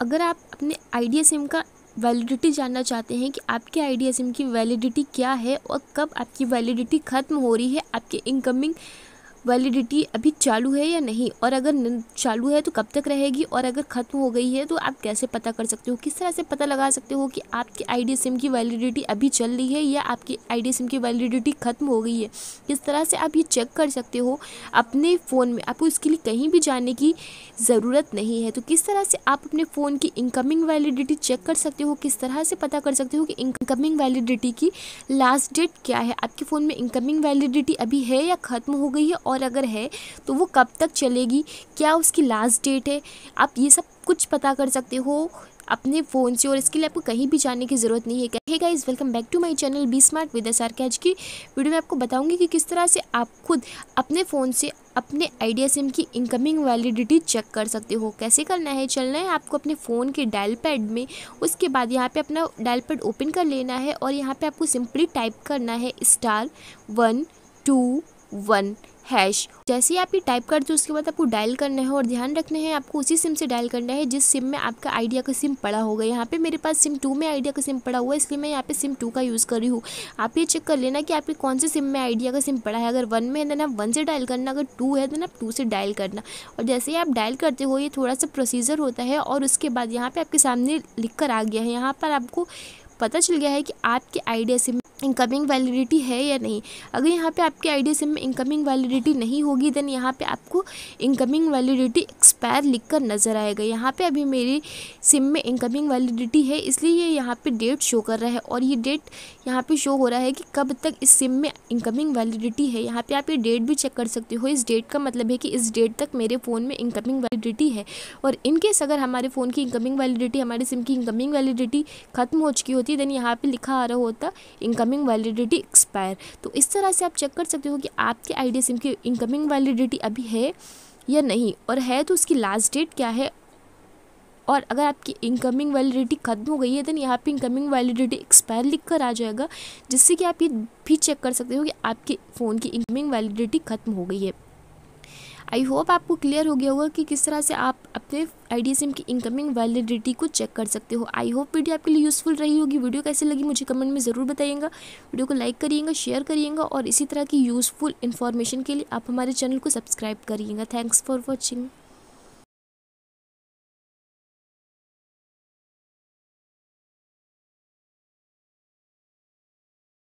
अगर आप अपने आइडिया सिम का वैलिडिटी जानना चाहते हैं कि आपके आइडिया सिम की वैलिडिटी क्या है और कब आपकी वैलिडिटी ख़त्म हो रही है आपके इनकमिंग वैलिडिटी अभी चालू है या नहीं और अगर चालू है तो कब तक रहेगी और अगर ख़त्म हो गई है तो आप कैसे पता कर सकते हो किस तरह से पता लगा सकते हो कि आपकी आईडी सिम की वैलिडिटी अभी चल रही है या आपकी आईडी सिम की वैलिडिटी ख़त्म हो गई है किस तरह से आप ये चेक कर सकते हो अपने फ़ोन में आपको इसके लिए कहीं भी जाने की ज़रूरत नहीं है तो किस तरह से आप अपने फ़ोन की इनकमिंग वैलिडिटी चेक कर सकते हो किस तरह से पता कर सकते हो कि इनकमिंग वैलिडिटी की लास्ट डेट क्या है आपके फ़ोन में इनकमिंग वैलिडिटी अभी है या ख़त्म हो गई है और अगर है तो वो कब तक चलेगी क्या उसकी लास्ट डेट है आप ये सब कुछ पता कर सकते हो अपने फ़ोन से और इसके लिए आपको कहीं भी जाने की ज़रूरत नहीं है कहे guys welcome back to my channel be smart with S R के आज की वीडियो में आपको बताऊंगी कि किस तरह से आप खुद अपने फ़ोन से अपने आइडिया सिम की इनकमिंग वैलिडिटी चेक कर सकते हो कैसे करना है चलना है आपको अपने फ़ोन के डायल पैड में उसके बाद यहाँ पर अपना डायल पैड ओपन कर लेना है और यहाँ पर आपको सिंपली टाइप करना है star one two one hash जैसे ही आप ये टाइप करते हो उसके बाद आपको डायल करना है और ध्यान रखना है आपको उसी सिम से डायल करना है जिस सिम में आपका आइडिया का सिम पड़ा होगा यहाँ पे मेरे पास सिम टू में आइडिया का सिम पड़ा हुआ है इसलिए मैं यहाँ पे सिम टू का यूज़ कर रही हूँ आप ये चेक कर लेना कि आपके कौन से सिम में आइडिया का सिम पड़ा है अगर वन में है देन आप वन से डायल करना अगर टू है देन आप टू से डायल करना और जैसे ही आप डायल करते हो ये थोड़ा सा प्रोसीजर होता है और उसके बाद यहाँ पर आपके सामने लिख कर आ गया है यहाँ पर आपको पता चल गया है कि आपके आइडिया सिम इनकमिंग वैलिडिटी है या नहीं अगर यहाँ पे आपके आइडिया सिम में इनकमिंग वैलिडिटी नहीं होगी देन यहाँ पे आपको इनकमिंग वैलिडिटी एक्सपायर लिखकर नज़र आएगा यहाँ पे अभी मेरी सिम में इनकमिंग वैलिडिटी है इसलिए ये यहाँ पे डेट शो कर रहा है और ये डेट यहाँ पे शो हो रहा है कि कब तक इस सिम में इनकमिंग वैलिडिटी है यहाँ पर आप ये डेट भी चेक कर सकते हो इस डेट का मतलब है कि इस डेट तक मेरे फ़ोन में इनकमिंग वैलिडिटी है और इनकेस अगर हमारे फ़ोन की इनकमिंग वैलिडिटी हमारे सिम की इनकमिंग वैलिडिटी ख़त्म हो चुकी होती होती है देन यहाँ पे लिखा आ रहा होता इनकमिंग वैलिडिटी एक्सपायर तो इस तरह से आप चेक कर सकते हो कि आपके आईडिया सिम की इनकमिंग वैलिडिटी अभी है या नहीं और है तो उसकी लास्ट डेट क्या है और अगर आपकी इनकमिंग वैलिडिटी खत्म हो गई है देन यहाँ पे इनकमिंग वैलिडिटी एक्सपायर लिख कर आ जाएगा जिससे कि आप ये भी चेक कर सकते हो कि आपके फ़ोन की इनकमिंग वैलिडिटी खत्म हो गई है आई होप आपको क्लियर हो गया होगा कि किस तरह से आप अपने आई की इनकमिंग वैलिडिटी को चेक कर सकते हो आई होप वीडियो आपके लिए यूज़फुल रही होगी वीडियो कैसे लगी मुझे कमेंट में ज़रूर बताइएगा वीडियो को लाइक करिएगा शेयर करिएगा और इसी तरह की यूज़फुल इन्फॉर्मेशन के लिए आप हमारे चैनल को सब्सक्राइब करिएगा थैंक्स फॉर वॉचिंग